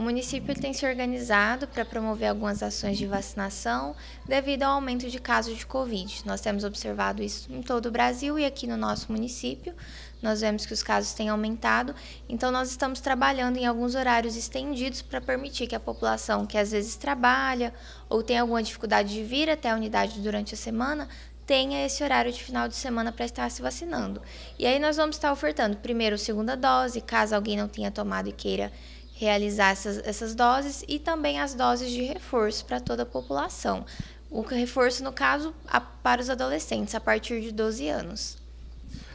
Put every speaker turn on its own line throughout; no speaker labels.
O município tem se organizado para promover algumas ações de vacinação devido ao aumento de casos de Covid. Nós temos observado isso em todo o Brasil e aqui no nosso município. Nós vemos que os casos têm aumentado, então nós estamos trabalhando em alguns horários estendidos para permitir que a população que às vezes trabalha ou tem alguma dificuldade de vir até a unidade durante a semana tenha esse horário de final de semana para estar se vacinando. E aí nós vamos estar ofertando primeiro, segunda dose, caso alguém não tenha tomado e queira realizar essas, essas doses e também as doses de reforço para toda a população. O reforço, no caso, a, para os adolescentes, a partir de 12 anos.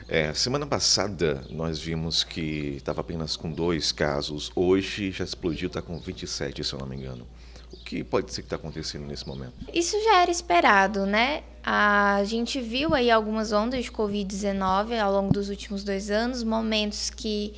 É, semana passada nós vimos que estava apenas com dois casos, hoje já explodiu, está com 27, se eu não me engano. O que pode ser que está acontecendo nesse momento?
Isso já era esperado, né? A gente viu aí algumas ondas de Covid-19 ao longo dos últimos dois anos, momentos que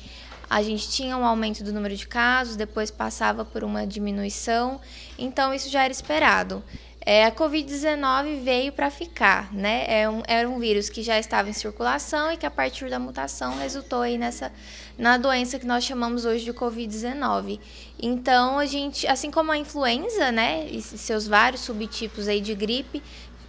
a gente tinha um aumento do número de casos, depois passava por uma diminuição, então isso já era esperado. É, a Covid-19 veio para ficar, né? É um, era um vírus que já estava em circulação e que a partir da mutação resultou aí nessa na doença que nós chamamos hoje de Covid-19. Então a gente, assim como a influenza, né, e seus vários subtipos aí de gripe,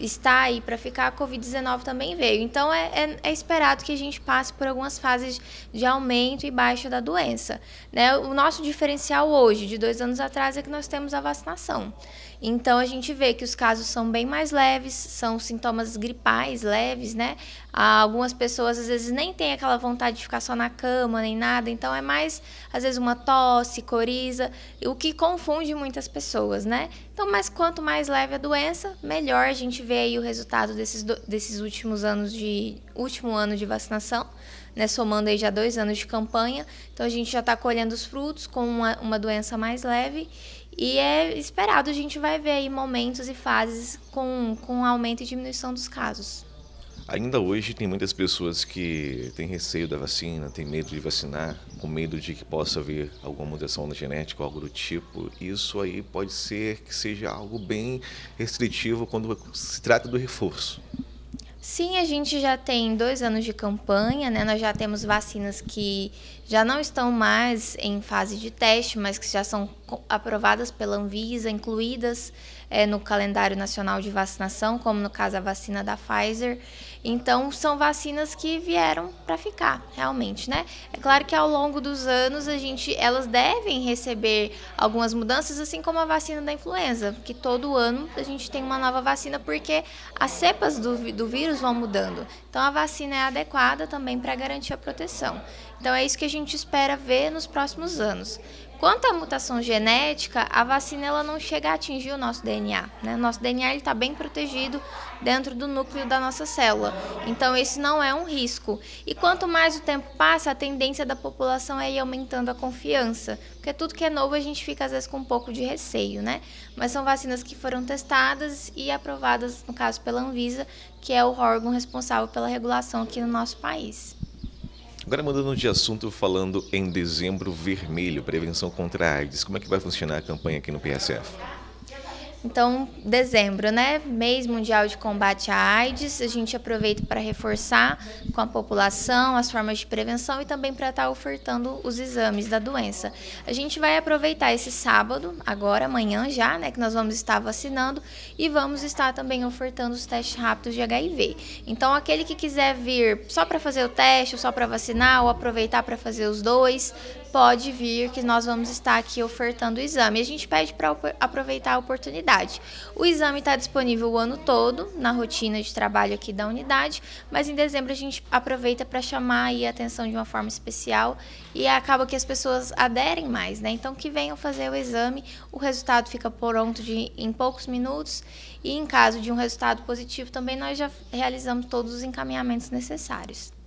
está aí para ficar, a Covid-19 também veio. Então é, é, é, esperado que a gente passe por algumas fases de aumento e baixa da doença. Né? O nosso diferencial hoje, de dois anos atrás, é que nós temos a vacinação. Então a gente vê que os casos são bem mais leves, são sintomas gripais leves, né? Ah, algumas pessoas às vezes nem têm aquela vontade de ficar só na cama nem nada, então é mais às vezes uma tosse, coriza, o que confunde muitas pessoas, né? Então, mas quanto mais leve a doença, melhor a gente vê aí o resultado desses, desses últimos anos de último ano de vacinação, né? Somando aí já dois anos de campanha, então a gente já está colhendo os frutos com uma, uma doença mais leve e é esperado, a gente vai ver aí momentos e fases com, com aumento e diminuição dos casos.
Ainda hoje tem muitas pessoas que têm receio da vacina, têm medo de vacinar, com medo de que possa haver alguma mutação na genética, algo do tipo. Isso aí pode ser que seja algo bem restritivo quando se trata do reforço.
Sim, a gente já tem dois anos de campanha, né? Nós já temos vacinas que já não estão mais em fase de teste, mas que já são aprovadas pela Anvisa, incluídas é, no calendário nacional de vacinação, como no caso a vacina da Pfizer. Então, são vacinas que vieram para ficar, realmente, né? É claro que ao longo dos anos a gente, elas devem receber algumas mudanças, assim como a vacina da influenza, que todo ano a gente tem uma nova vacina porque as cepas do, do vírus vão mudando. Então, a vacina é adequada também para garantir a proteção. Então, é isso que a gente espera ver nos próximos anos. Quanto à mutação genética, a vacina ela não chega a atingir o nosso DNA. Né? Nosso DNA está bem protegido dentro do núcleo da nossa célula. Então, esse não é um risco. E quanto mais o tempo passa, a tendência da população é ir aumentando a confiança. Porque tudo que é novo a gente fica, às vezes, com um pouco de receio, né? Mas são vacinas que foram testadas e aprovadas, no caso, pela Anvisa, que é o órgão responsável pela regulação aqui no nosso país.
Agora mudando de assunto, falando em dezembro vermelho, prevenção contra a AIDS, como é que vai funcionar a campanha aqui no PSF?
Então, dezembro, né? Mês Mundial de Combate à AIDS. A gente aproveita para reforçar com a população as formas de prevenção e também para estar tá ofertando os exames da doença. A gente vai aproveitar esse sábado, agora, amanhã já, né? Que nós vamos estar vacinando e vamos estar também ofertando os testes rápidos de HIV. Então, aquele que quiser vir só para fazer o teste, ou só para vacinar, ou aproveitar para fazer os dois, pode vir que nós vamos estar aqui ofertando o exame. A gente pede para aproveitar a oportunidade. O exame está disponível o ano todo na rotina de trabalho aqui da unidade, mas em dezembro a gente aproveita para chamar a atenção de uma forma especial e acaba que as pessoas aderem mais, né? Então que venham fazer o exame, o resultado fica pronto de, em poucos minutos e em caso de um resultado positivo também nós já realizamos todos os encaminhamentos necessários.